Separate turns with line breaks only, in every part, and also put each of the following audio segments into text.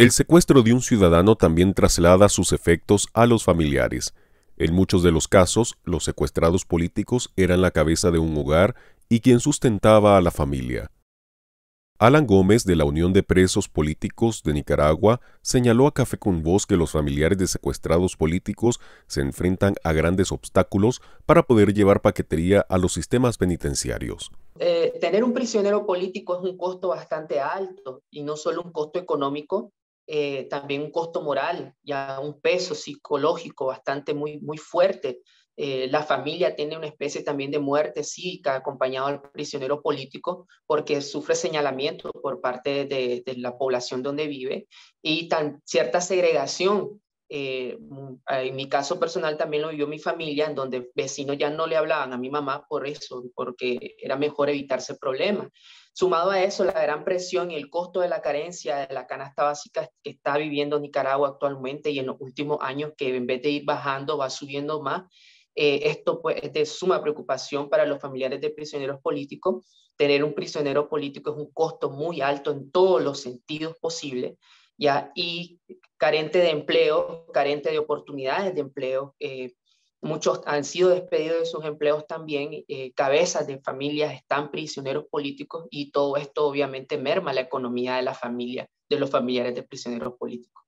El secuestro de un ciudadano también traslada sus efectos a los familiares. En muchos de los casos, los secuestrados políticos eran la cabeza de un hogar y quien sustentaba a la familia. Alan Gómez, de la Unión de Presos Políticos de Nicaragua, señaló a Café con Voz que los familiares de secuestrados políticos se enfrentan a grandes obstáculos para poder llevar paquetería a los sistemas penitenciarios.
Eh, tener un prisionero político es un costo bastante alto y no solo un costo económico, eh, también un costo moral, ya un peso psicológico bastante muy, muy fuerte. Eh, la familia tiene una especie también de muerte psíquica acompañado al prisionero político porque sufre señalamiento por parte de, la población donde vive y tan, cierta segregación eh, mm, ah, en mi caso personal también lo vivió mi familia, en donde vecinos ya no le hablaban a mi mamá por eso, porque era mejor evitarse problemas. Sumado a eso, la gran presión y el costo de la carencia de la canasta básica que está viviendo Nicaragua actualmente y en los últimos años, que en vez de ir bajando, va subiendo más. Eh, esto pues, es de suma preocupación para los familiares de prisioneros políticos. Tener un prisionero político es un costo muy alto en todos los sentidos posibles y carente de empleo, carente de oportunidades de empleo. Eh, muchos han sido despedidos de sus empleos también, eh, cabezas de familias están prisioneros políticos y todo esto obviamente merma la economía de la familia, de los familiares de prisioneros políticos.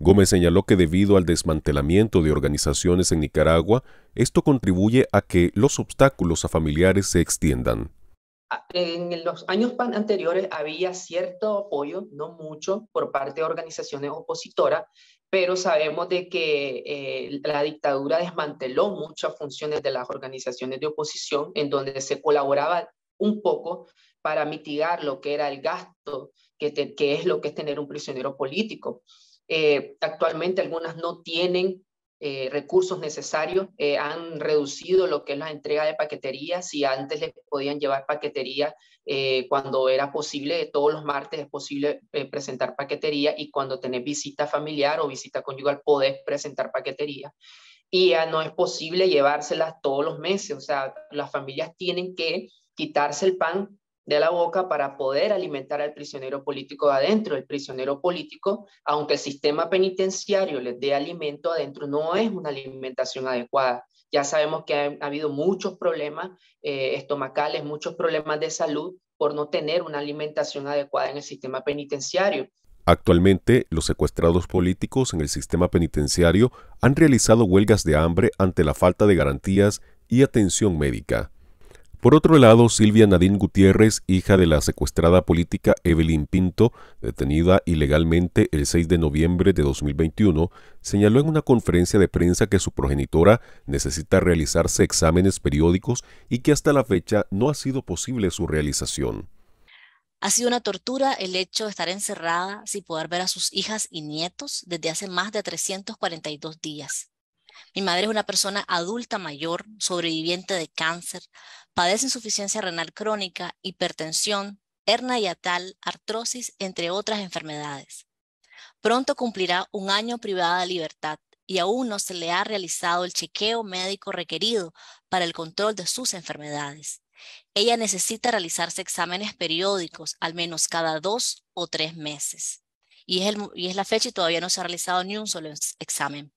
Gómez señaló que debido al desmantelamiento de organizaciones en Nicaragua, esto contribuye a que los obstáculos a familiares se extiendan
en los años anteriores había cierto apoyo, no mucho, por parte de organizaciones opositoras, pero sabemos de que eh, la dictadura desmanteló muchas funciones de las organizaciones de oposición, en donde se colaboraba un poco para mitigar lo que era el gasto, que, es lo que es tener un prisionero político. Eh, actualmente algunas no tienen eh, recursos necesarios, eh, han reducido lo que es la entrega de paquetería, si antes les podían llevar paquetería eh, cuando era posible, todos los martes es posible presentar paquetería y cuando tenés visita familiar o visita conyugal podés presentar paquetería. Y ya no es posible llevárselas todos los meses, o sea, las familias tienen que quitarse el pan de la boca para poder alimentar al prisionero político adentro. El prisionero político, aunque el sistema penitenciario les dé alimento adentro, no es una alimentación adecuada. Ya sabemos que ha, habido muchos problemas eh, estomacales, muchos problemas de salud por no tener una alimentación adecuada en el sistema penitenciario.
Actualmente, los secuestrados políticos en el sistema penitenciario han realizado huelgas de hambre ante la falta de garantías y atención médica. Por otro lado, Silvia Nadine Gutiérrez, hija de la secuestrada política Evelyn Pinto, detenida ilegalmente el 6 de noviembre de 2021, señaló en una conferencia de prensa que su progenitora necesita realizarse exámenes periódicos y que hasta la fecha no ha sido posible su realización.
Ha sido una tortura el hecho de estar encerrada sin poder ver a sus hijas y nietos desde hace más de 342 días. Mi madre es una persona adulta mayor, sobreviviente de cáncer, padece insuficiencia renal crónica, hipertensión, hernia atal, artrosis, entre otras enfermedades. Pronto cumplirá un año privada de libertad y aún no se le ha realizado el chequeo médico requerido para el control de sus enfermedades. Ella necesita realizarse exámenes periódicos al menos cada dos o tres meses. Y y es la fecha y todavía no se ha realizado ni un solo examen.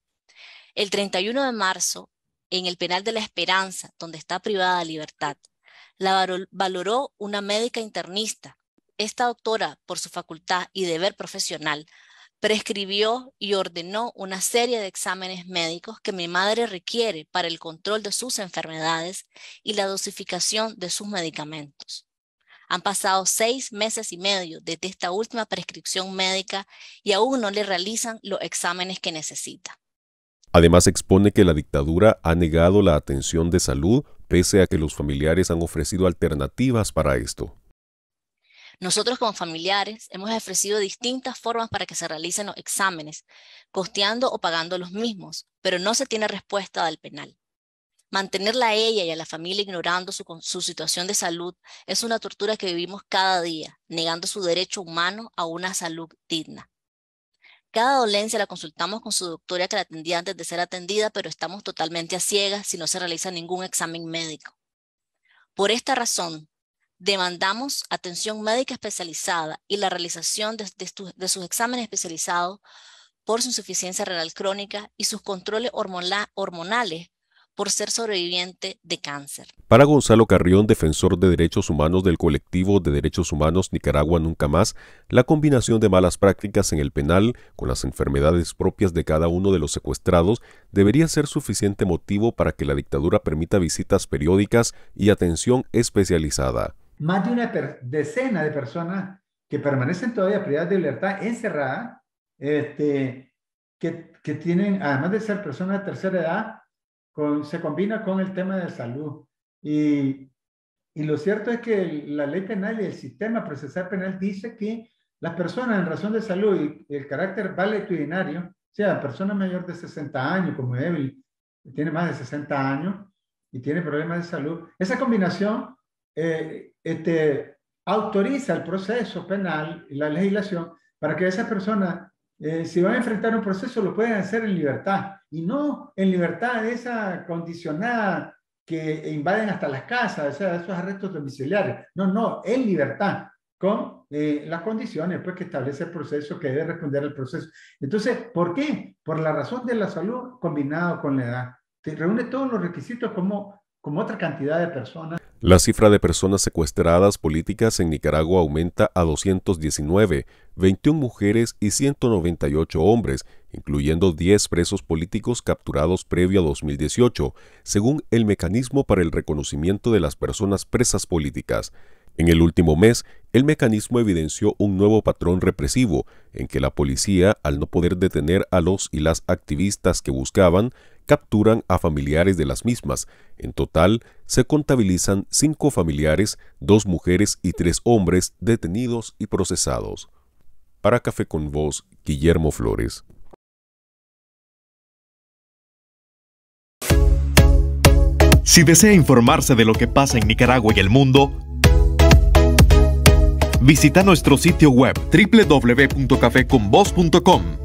El 31 de marzo, en el penal de la Esperanza, donde está privada de libertad, la valoró una médica internista. Esta doctora, por su facultad y deber profesional, prescribió y ordenó una serie de exámenes médicos que mi madre requiere para el control de sus enfermedades y la dosificación de sus medicamentos. Han pasado seis meses y medio desde esta última prescripción médica y aún no le realizan los exámenes que necesita.
Además expone que la dictadura ha negado la atención de salud pese a que los familiares han ofrecido alternativas para esto.
Nosotros como familiares hemos ofrecido distintas formas para que se realicen los exámenes, costeando o pagando los mismos, pero no se tiene respuesta del penal. Mantenerla a ella y a la familia ignorando su, su situación de salud es una tortura que vivimos cada día, negando su derecho humano a una salud digna. Cada dolencia la consultamos con su doctora que la atendía antes de ser atendida, pero estamos totalmente a ciegas si no se realiza ningún examen médico. Por esta razón, demandamos atención médica especializada y la realización de, sus exámenes especializados por su insuficiencia renal crónica y sus controles hormonales por ser sobreviviente de cáncer.
Para Gonzalo Carrión, defensor de derechos humanos del colectivo de derechos humanos Nicaragua Nunca Más, la combinación de malas prácticas en el penal con las enfermedades propias de cada uno de los secuestrados debería ser suficiente motivo para que la dictadura permita visitas periódicas y atención especializada.
Más de una decena de personas que permanecen todavía privadas de libertad encerradas, este, que, que tienen, además de ser personas de tercera edad, se combina con el tema de salud. Y, lo cierto es que la ley penal y el sistema procesal penal dice que las personas en razón de salud y el carácter valetudinario, o sea, persona mayor de 60 años como Evelyn, tiene más de 60 años y tiene problemas de salud, esa combinación eh, este, autoriza el proceso penal y la legislación para que esa persona eh, si van a enfrentar un proceso, lo pueden hacer en libertad y no en libertad de esa condicionada que invaden hasta las casas, o sea, esos arrestos domiciliarios. No, no, en libertad, con eh, las condiciones pues, que establece el proceso, que debe responder al proceso. Entonces, ¿por qué? Por la razón de la salud combinado con la edad. Te reúne todos los requisitos como, como otra cantidad de personas.
La cifra de personas secuestradas políticas en Nicaragua aumenta a 219, 21 mujeres y 198 hombres, incluyendo 10 presos políticos capturados previo a 2018, según el Mecanismo para el Reconocimiento de las Personas Presas Políticas. En el último mes, el mecanismo evidenció un nuevo patrón represivo, en que la policía, al no poder detener a los y las activistas que buscaban, capturan a familiares de las mismas. En total, se contabilizan cinco familiares, dos mujeres y tres hombres detenidos y procesados. Para Café con Voz, Guillermo Flores. Si desea informarse de lo que pasa en Nicaragua y el mundo, visita nuestro sitio web www.cafeconvoz.com